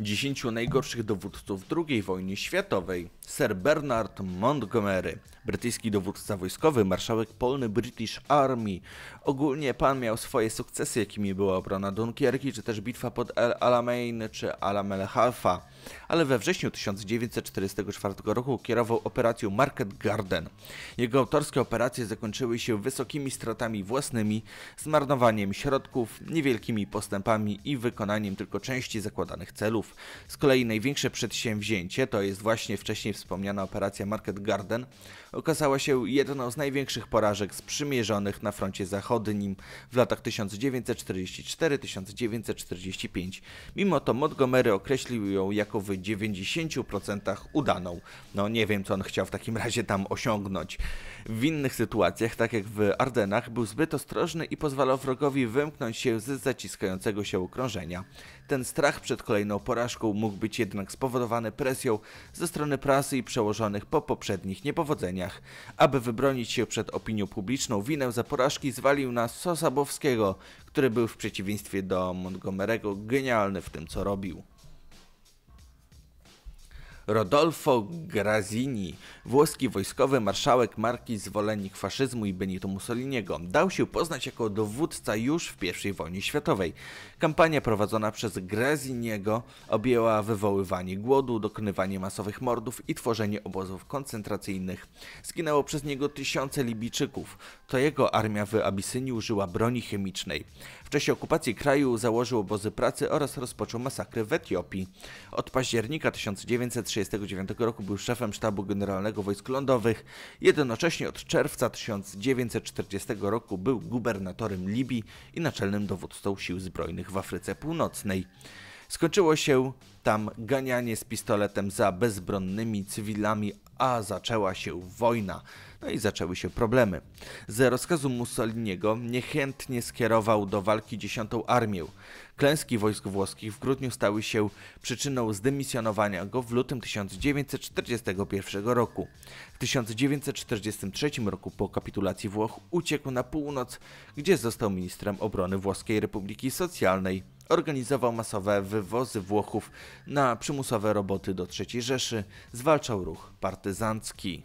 10 najgorszych dowódców II wojny światowej. Sir Bernard Montgomery, brytyjski dowódca wojskowy, marszałek polny British Army. Ogólnie pan miał swoje sukcesy, jakimi była obrona Dunkierki, czy też bitwa pod El Alamein, czy alamele Halfa. Ale we wrześniu 1944 roku kierował operacją Market Garden. Jego autorskie operacje zakończyły się wysokimi stratami własnymi, zmarnowaniem środków, niewielkimi postępami i wykonaniem tylko części zakładanych celów. Z kolei największe przedsięwzięcie, to jest właśnie wcześniej wspomniana operacja Market Garden okazała się jedną z największych porażek sprzymierzonych na froncie zachodnim w latach 1944-1945. Mimo to Montgomery określił ją jako w 90% udaną. No nie wiem, co on chciał w takim razie tam osiągnąć. W innych sytuacjach, tak jak w Ardenach, był zbyt ostrożny i pozwalał wrogowi wymknąć się z zaciskającego się okrążenia. Ten strach przed kolejną porażką mógł być jednak spowodowany presją ze strony prasy i przełożonych po poprzednich niepowodzeniach. Aby wybronić się przed opinią publiczną, winę za porażki zwalił na Sosabowskiego, który był w przeciwieństwie do Montgomery'ego genialny w tym co robił. Rodolfo Grazini, włoski wojskowy marszałek marki zwolennik faszyzmu i Benito Mussoliniego, dał się poznać jako dowódca już w I wojnie światowej. Kampania prowadzona przez Graziniego objęła wywoływanie głodu, dokonywanie masowych mordów i tworzenie obozów koncentracyjnych. Zginęło przez niego tysiące Libijczyków. To jego armia w Abisyni użyła broni chemicznej. W czasie okupacji kraju założył obozy pracy oraz rozpoczął masakry w Etiopii. Od października 1960 1939 roku był szefem sztabu generalnego wojsk lądowych. Jednocześnie od czerwca 1940 roku był gubernatorem Libii i naczelnym dowódcą sił zbrojnych w Afryce Północnej. Skończyło się tam ganianie z pistoletem za bezbronnymi cywilami, a zaczęła się wojna. No i zaczęły się problemy. Z rozkazu Mussoliniego niechętnie skierował do walki 10 Armię. Klęski wojsk włoskich w grudniu stały się przyczyną zdymisjonowania go w lutym 1941 roku. W 1943 roku po kapitulacji Włoch uciekł na północ, gdzie został ministrem obrony Włoskiej Republiki Socjalnej. Organizował masowe wywozy Włochów na przymusowe roboty do III Rzeszy, zwalczał ruch partyzancki.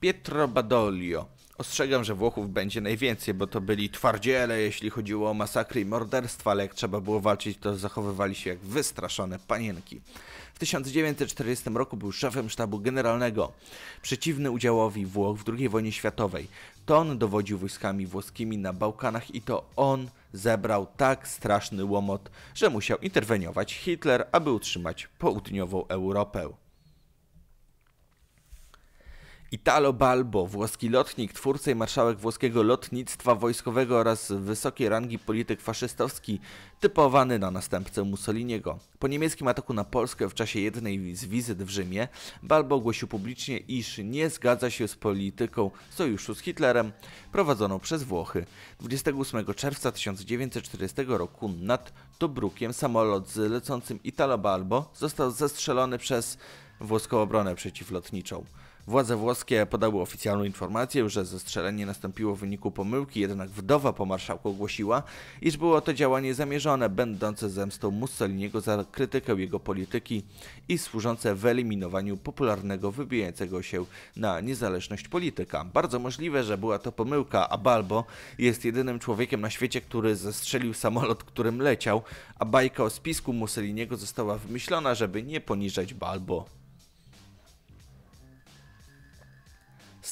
Pietro Badoglio. Ostrzegam, że Włochów będzie najwięcej, bo to byli twardziele, jeśli chodziło o masakry i morderstwa, ale jak trzeba było walczyć, to zachowywali się jak wystraszone panienki. W 1940 roku był szefem sztabu generalnego, przeciwny udziałowi Włoch w II wojnie światowej. To on dowodził wojskami włoskimi na Bałkanach i to on zebrał tak straszny łomot, że musiał interweniować Hitler, aby utrzymać południową Europę. Italo Balbo, włoski lotnik, twórca i marszałek włoskiego lotnictwa wojskowego oraz wysokiej rangi polityk faszystowski, typowany na następcę Mussoliniego. Po niemieckim ataku na Polskę w czasie jednej z wizyt w Rzymie, Balbo ogłosił publicznie, iż nie zgadza się z polityką sojuszu z Hitlerem prowadzoną przez Włochy. 28 czerwca 1940 roku nad Tobrukiem samolot z lecącym Italo Balbo został zestrzelony przez włoską obronę przeciwlotniczą. Władze włoskie podały oficjalną informację, że zestrzelenie nastąpiło w wyniku pomyłki, jednak wdowa po marszałku ogłosiła, iż było to działanie zamierzone, będące zemstą Mussoliniego za krytykę jego polityki i służące wyeliminowaniu popularnego wybijającego się na niezależność polityka. Bardzo możliwe, że była to pomyłka, a Balbo jest jedynym człowiekiem na świecie, który zestrzelił samolot, którym leciał, a bajka o spisku Mussoliniego została wymyślona, żeby nie poniżać Balbo.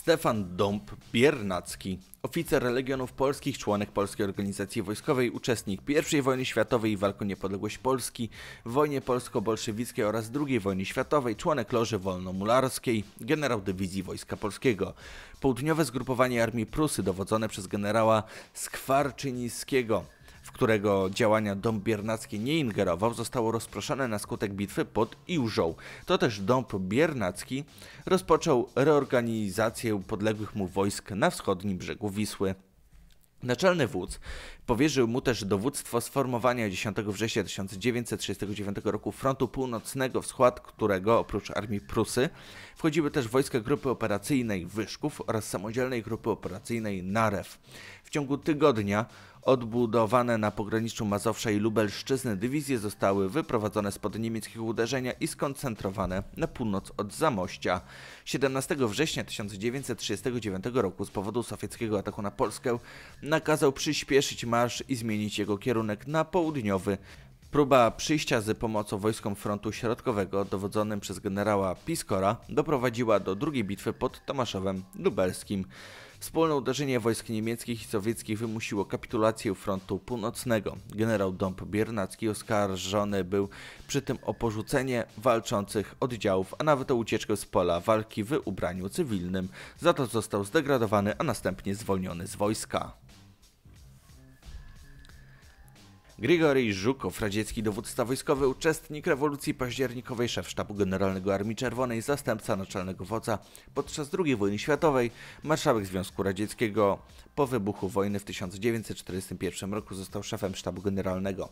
Stefan Dąb-Biernacki, oficer Legionów Polskich, członek Polskiej Organizacji Wojskowej, uczestnik I wojny światowej i walk o niepodległość Polski, wojnie polsko-bolszewickiej oraz II wojny światowej, członek Loży Wolnomularskiej, generał Dywizji Wojska Polskiego. Południowe zgrupowanie Armii Prusy dowodzone przez generała Skwarczyńskiego w którego działania dąb biernacki nie ingerował, zostało rozproszone na skutek bitwy pod Iłżą. To też dąb biernacki rozpoczął reorganizację podległych mu wojsk na wschodnim brzegu Wisły. Naczelny wódz powierzył mu też dowództwo sformowania 10 września 1939 roku frontu północnego, w skład którego oprócz armii Prusy wchodziły też wojska grupy operacyjnej Wyszków oraz samodzielnej grupy operacyjnej Narew ciągu tygodnia odbudowane na pograniczu Mazowsza i Lubelszczyzny dywizje zostały wyprowadzone spod niemieckich uderzenia i skoncentrowane na północ od Zamościa. 17 września 1939 roku z powodu sowieckiego ataku na Polskę nakazał przyspieszyć marsz i zmienić jego kierunek na południowy. Próba przyjścia z pomocą wojskom frontu środkowego dowodzonym przez generała Piskora doprowadziła do drugiej bitwy pod Tomaszowem Lubelskim. Wspólne uderzenie wojsk niemieckich i sowieckich wymusiło kapitulację frontu północnego. Generał Dąb Biernacki oskarżony był przy tym o porzucenie walczących oddziałów, a nawet o ucieczkę z pola walki w ubraniu cywilnym. Za to został zdegradowany, a następnie zwolniony z wojska. Grigory Żukow, radziecki dowódca wojskowy, uczestnik rewolucji październikowej, szef sztabu generalnego Armii Czerwonej, zastępca naczelnego wodza podczas II wojny światowej, marszałek Związku Radzieckiego. Po wybuchu wojny w 1941 roku został szefem sztabu generalnego.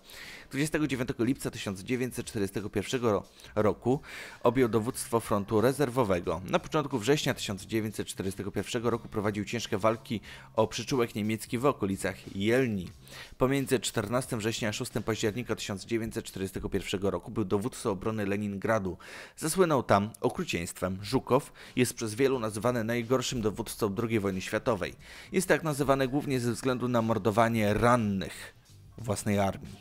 29 lipca 1941 roku objął dowództwo frontu rezerwowego. Na początku września 1941 roku prowadził ciężkie walki o przyczółek niemiecki w okolicach Jelni. Pomiędzy 14 września września 6 października 1941 roku był dowódcą obrony Leningradu. Zasłynął tam okrucieństwem. Żukow jest przez wielu nazywany najgorszym dowódcą II wojny światowej. Jest tak nazywany głównie ze względu na mordowanie rannych własnej armii.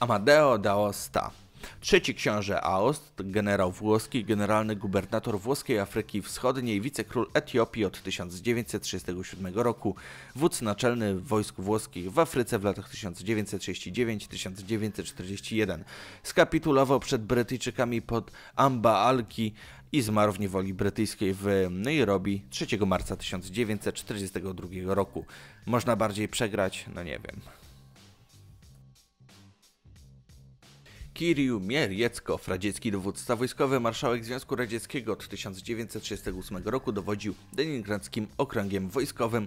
Amadeo d'Aosta Trzeci książę Aost, generał włoski, generalny gubernator włoskiej Afryki Wschodniej, wicekról Etiopii od 1937 roku, wódz naczelny wojsk włoskich w Afryce w latach 1939-1941. Skapitulował przed Brytyjczykami pod Amba Alki i zmarł w niewoli brytyjskiej w Nairobi 3 marca 1942 roku. Można bardziej przegrać? No nie wiem. Kiriu Mierieckow, radziecki dowódca wojskowy, marszałek Związku Radzieckiego od 1938 roku dowodził Leningradzkim Okręgiem Wojskowym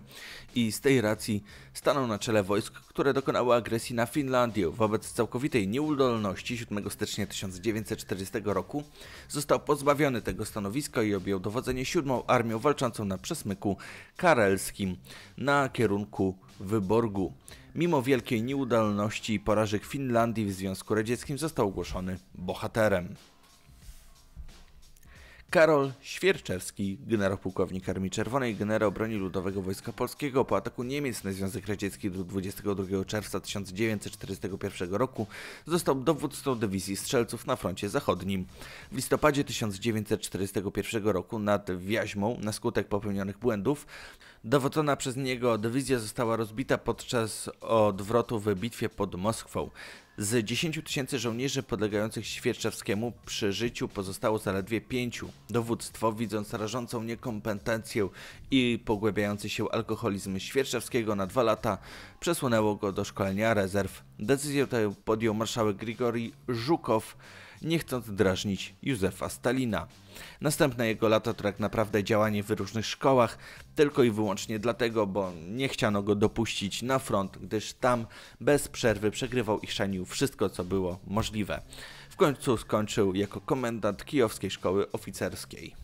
i z tej racji stanął na czele wojsk, które dokonały agresji na Finlandię. Wobec całkowitej nieudolności 7 stycznia 1940 roku został pozbawiony tego stanowiska i objął dowodzenie 7 Armią walczącą na przesmyku karelskim na kierunku Wyborgu. Mimo wielkiej nieudolności i porażek Finlandii w Związku Radzieckim został ogłoszony bohaterem. Karol Świerczewski, generał pułkownik Armii Czerwonej, generał broni ludowego Wojska Polskiego po ataku Niemiec na Związek Radziecki 22 czerwca 1941 roku został dowódcą dywizji strzelców na froncie zachodnim. W listopadzie 1941 roku nad Wiaźmą na skutek popełnionych błędów dowodzona przez niego dywizja została rozbita podczas odwrotu w bitwie pod Moskwą. Z 10 tysięcy żołnierzy podlegających Świerczewskiemu przy życiu pozostało zaledwie pięciu. Dowództwo, widząc rażącą niekompetencję i pogłębiający się alkoholizm Świerczewskiego na dwa lata, przesunęło go do szkolenia rezerw. Decyzję tę podjął marszałek Grigori Żukow, nie chcąc drażnić Józefa Stalina. Następne jego lata to tak naprawdę działanie w różnych szkołach, tylko i wyłącznie dlatego, bo nie chciano go dopuścić na front, gdyż tam bez przerwy przegrywał i chrzanił wszystko, co było możliwe. W końcu skończył jako komendant Kijowskiej Szkoły Oficerskiej.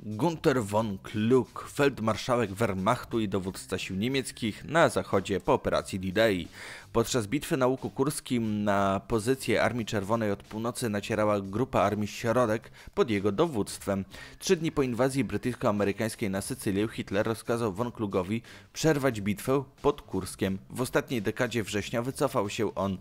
Gunther von Klug, feldmarszałek Wehrmachtu i dowódca sił niemieckich na zachodzie po operacji D-Day. Podczas bitwy na Łuku Kurskim na pozycję Armii Czerwonej od północy nacierała grupa Armii Środek pod jego dowództwem. Trzy dni po inwazji brytyjsko-amerykańskiej na Sycylię Hitler rozkazał von Klugowi przerwać bitwę pod Kurskiem. W ostatniej dekadzie września wycofał się on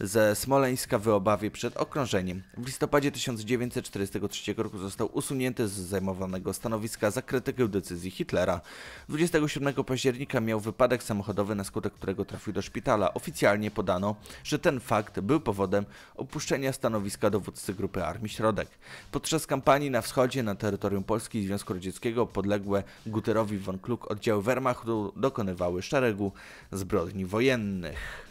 ze Smoleńska w obawie przed okrążeniem. W listopadzie 1943 roku został usunięty z zajmowanego stanowiska za krytykę decyzji Hitlera. 27 października miał wypadek samochodowy, na skutek którego trafił do szpitala oficjalnie podano, że ten fakt był powodem opuszczenia stanowiska dowódcy Grupy Armii Środek. Podczas kampanii na wschodzie na terytorium Polski i Związku Radzieckiego podległe Guterowi von Kluk oddziały Wehrmachtu dokonywały szeregu zbrodni wojennych.